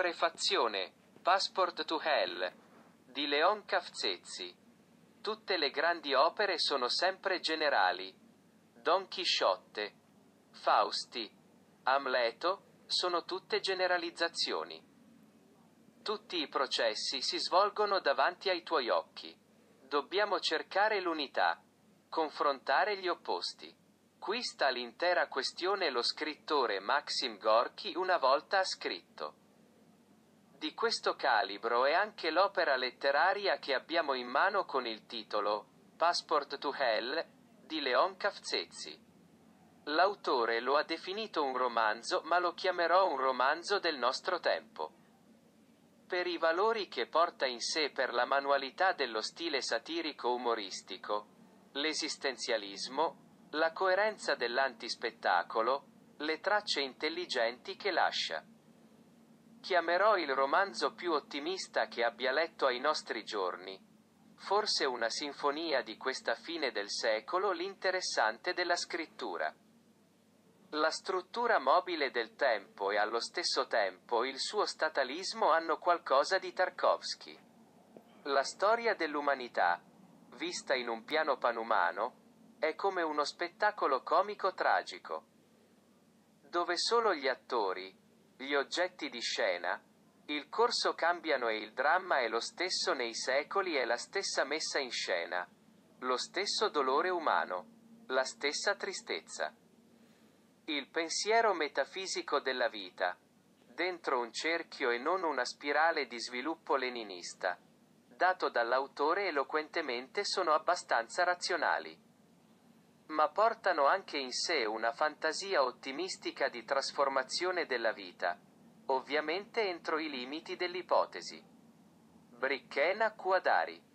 Prefazione Passport to Hell di Leon Cafzezzi. Tutte le grandi opere sono sempre generali. Don Chisciotte, Fausti, Amleto sono tutte generalizzazioni. Tutti i processi si svolgono davanti ai tuoi occhi. Dobbiamo cercare l'unità, confrontare gli opposti. Qui sta l'intera questione lo scrittore Maxim Gorky una volta ha scritto. Di questo calibro è anche l'opera letteraria che abbiamo in mano con il titolo Passport to Hell di Leon Cafzezzi. L'autore lo ha definito un romanzo, ma lo chiamerò un romanzo del nostro tempo. Per i valori che porta in sé per la manualità dello stile satirico-umoristico, l'esistenzialismo, la coerenza dell'antispettacolo, le tracce intelligenti che lascia. Chiamerò il romanzo più ottimista che abbia letto ai nostri giorni. Forse una sinfonia di questa fine del secolo l'interessante della scrittura. La struttura mobile del tempo e allo stesso tempo il suo statalismo hanno qualcosa di Tarkovsky. La storia dell'umanità, vista in un piano panumano, è come uno spettacolo comico tragico, dove solo gli attori, gli oggetti di scena. Il corso cambiano e il dramma è lo stesso nei secoli e la stessa messa in scena. Lo stesso dolore umano. La stessa tristezza. Il pensiero metafisico della vita. Dentro un cerchio e non una spirale di sviluppo leninista dato dall'autore eloquentemente sono abbastanza razionali ma portano anche in sé una fantasia ottimistica di trasformazione della vita, ovviamente entro i limiti dell'ipotesi. Bricchena Quadari